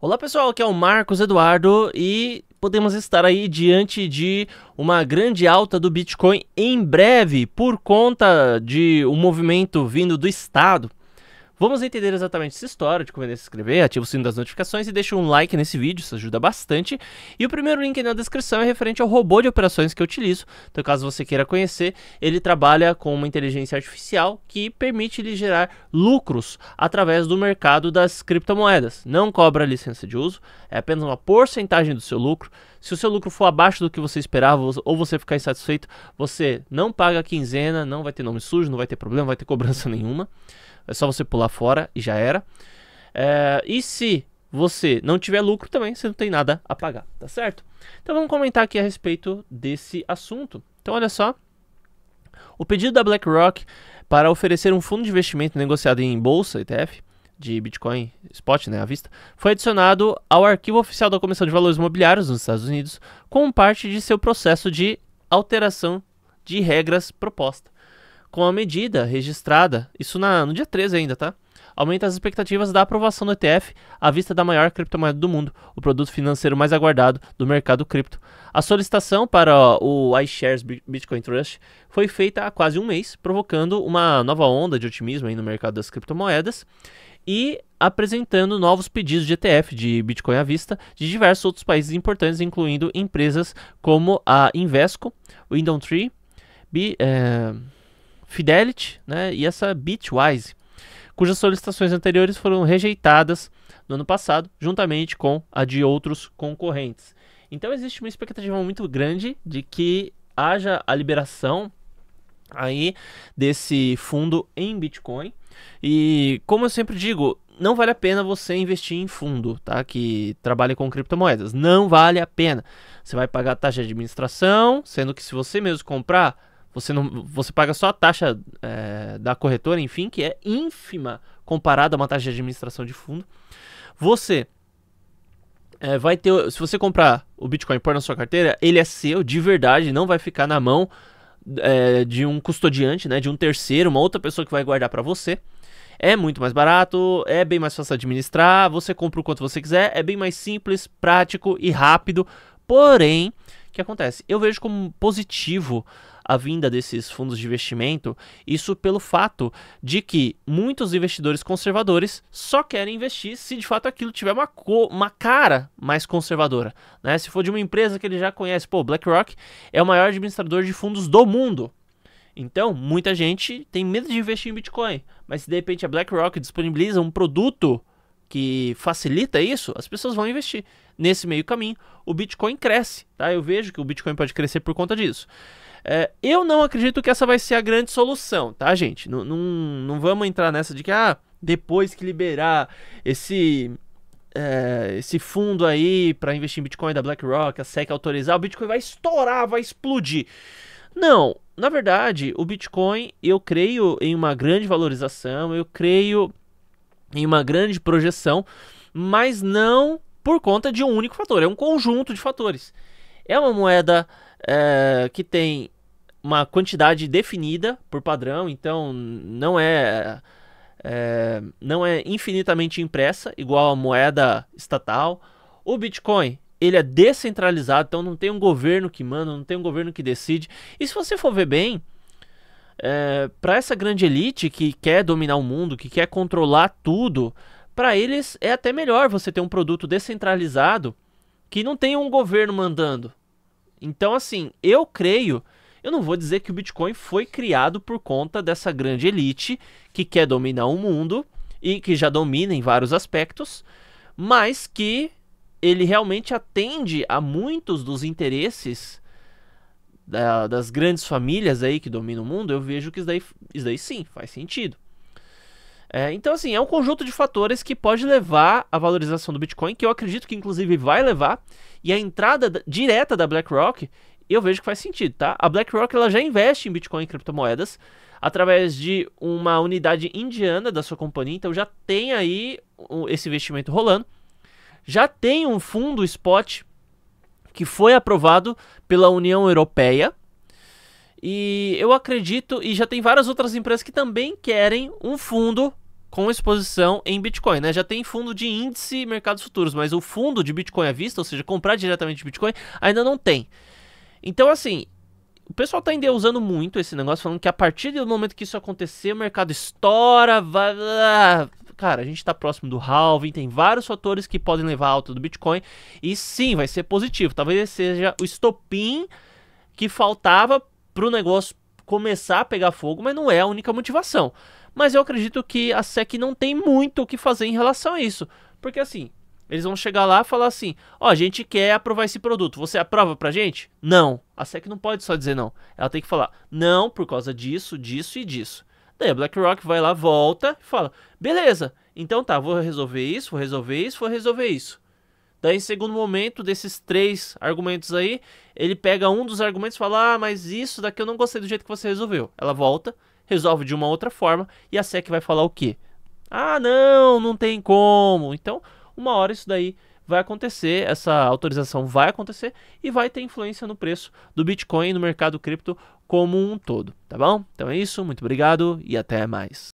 Olá pessoal, aqui é o Marcos Eduardo e podemos estar aí diante de uma grande alta do Bitcoin em breve por conta de um movimento vindo do Estado Vamos entender exatamente essa história de como é se inscrever, ativa o sino das notificações e deixa um like nesse vídeo, isso ajuda bastante. E o primeiro link na descrição é referente ao robô de operações que eu utilizo, então caso você queira conhecer, ele trabalha com uma inteligência artificial que permite lhe gerar lucros através do mercado das criptomoedas. Não cobra licença de uso, é apenas uma porcentagem do seu lucro. Se o seu lucro for abaixo do que você esperava ou você ficar insatisfeito, você não paga a quinzena, não vai ter nome sujo, não vai ter problema, não vai ter cobrança nenhuma. É só você pular fora e já era. É, e se você não tiver lucro também, você não tem nada a pagar, tá certo? Então vamos comentar aqui a respeito desse assunto. Então olha só, o pedido da BlackRock para oferecer um fundo de investimento negociado em bolsa ETF de Bitcoin Spot, né, à vista, foi adicionado ao arquivo oficial da Comissão de Valores Imobiliários nos Estados Unidos como parte de seu processo de alteração de regras proposta com a medida registrada, isso na, no dia 13 ainda, tá? Aumenta as expectativas da aprovação do ETF à vista da maior criptomoeda do mundo, o produto financeiro mais aguardado do mercado cripto. A solicitação para o iShares Bitcoin Trust foi feita há quase um mês, provocando uma nova onda de otimismo no mercado das criptomoedas e apresentando novos pedidos de ETF de Bitcoin à vista de diversos outros países importantes, incluindo empresas como a Invesco, Indom Tree, Bi, eh, Fidelity né, e essa Bitwise, cujas solicitações anteriores foram rejeitadas no ano passado, juntamente com a de outros concorrentes. Então existe uma expectativa muito grande de que haja a liberação aí desse fundo em Bitcoin. E como eu sempre digo, não vale a pena você investir em fundo, tá? Que trabalha com criptomoedas. Não vale a pena. Você vai pagar taxa de administração, sendo que se você mesmo comprar, você, não, você paga só a taxa é, da corretora, enfim, que é ínfima comparada a uma taxa de administração de fundo. Você é, vai ter. Se você comprar o Bitcoin Por na sua carteira, ele é seu de verdade, não vai ficar na mão é, de um custodiante, né, de um terceiro, uma outra pessoa que vai guardar para você. É muito mais barato, é bem mais fácil administrar, você compra o quanto você quiser, é bem mais simples, prático e rápido. Porém, que acontece? Eu vejo como positivo a vinda desses fundos de investimento, isso pelo fato de que muitos investidores conservadores só querem investir se de fato aquilo tiver uma, uma cara mais conservadora. Né? Se for de uma empresa que ele já conhece, pô, BlackRock é o maior administrador de fundos do mundo. Então, muita gente tem medo de investir em Bitcoin, mas se de repente a BlackRock disponibiliza um produto que facilita isso, as pessoas vão investir. Nesse meio caminho, o Bitcoin cresce, tá? Eu vejo que o Bitcoin pode crescer por conta disso. É, eu não acredito que essa vai ser a grande solução, tá, gente? Não, não, não vamos entrar nessa de que, ah, depois que liberar esse é, esse fundo aí para investir em Bitcoin da BlackRock, a SEC autorizar, o Bitcoin vai estourar, vai explodir. Não, na verdade, o Bitcoin, eu creio em uma grande valorização, eu creio em uma grande projeção, mas não por conta de um único fator, é um conjunto de fatores. É uma moeda é, que tem uma quantidade definida por padrão, então não é, é, não é infinitamente impressa, igual a moeda estatal. O Bitcoin ele é descentralizado, então não tem um governo que manda, não tem um governo que decide. E se você for ver bem, é, para essa grande elite que quer dominar o mundo, que quer controlar tudo, para eles é até melhor você ter um produto descentralizado que não tenha um governo mandando. Então, assim, eu creio. Eu não vou dizer que o Bitcoin foi criado por conta dessa grande elite que quer dominar o mundo e que já domina em vários aspectos, mas que ele realmente atende a muitos dos interesses da, das grandes famílias aí que dominam o mundo, eu vejo que isso daí, isso daí sim faz sentido. É, então, assim, é um conjunto de fatores que pode levar à valorização do Bitcoin, que eu acredito que inclusive vai levar, e a entrada direta da BlackRock, eu vejo que faz sentido, tá? A BlackRock ela já investe em Bitcoin e criptomoedas através de uma unidade indiana da sua companhia, então já tem aí esse investimento rolando. Já tem um fundo spot que foi aprovado pela União Europeia. E eu acredito, e já tem várias outras empresas que também querem um fundo com exposição em Bitcoin, né? Já tem fundo de índice mercados futuros, mas o fundo de Bitcoin à vista, ou seja, comprar diretamente Bitcoin, ainda não tem. Então, assim, o pessoal tá usando muito esse negócio, falando que a partir do momento que isso acontecer, o mercado estoura, vai, cara, a gente está próximo do halving, tem vários fatores que podem levar alta do Bitcoin. E sim, vai ser positivo. Talvez seja o estopim que faltava para o negócio começar a pegar fogo, mas não é a única motivação. Mas eu acredito que a SEC não tem muito o que fazer em relação a isso. Porque assim, eles vão chegar lá e falar assim: ó, oh, a gente quer aprovar esse produto, você aprova pra gente? Não. A SEC não pode só dizer não. Ela tem que falar: não, por causa disso, disso e disso. Daí é, a BlackRock vai lá, volta e fala: beleza, então tá, vou resolver isso, vou resolver isso, vou resolver isso. Daí, em segundo momento, desses três argumentos aí, ele pega um dos argumentos e fala: Ah, mas isso daqui eu não gostei do jeito que você resolveu. Ela volta, resolve de uma outra forma, e a SEC vai falar o quê? Ah, não, não tem como. Então, uma hora isso daí vai acontecer, essa autorização vai acontecer e vai ter influência no preço do Bitcoin no mercado cripto como um todo, tá bom? Então é isso, muito obrigado e até mais.